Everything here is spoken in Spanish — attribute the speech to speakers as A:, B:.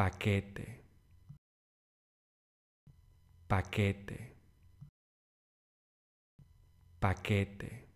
A: paquete, paquete, paquete.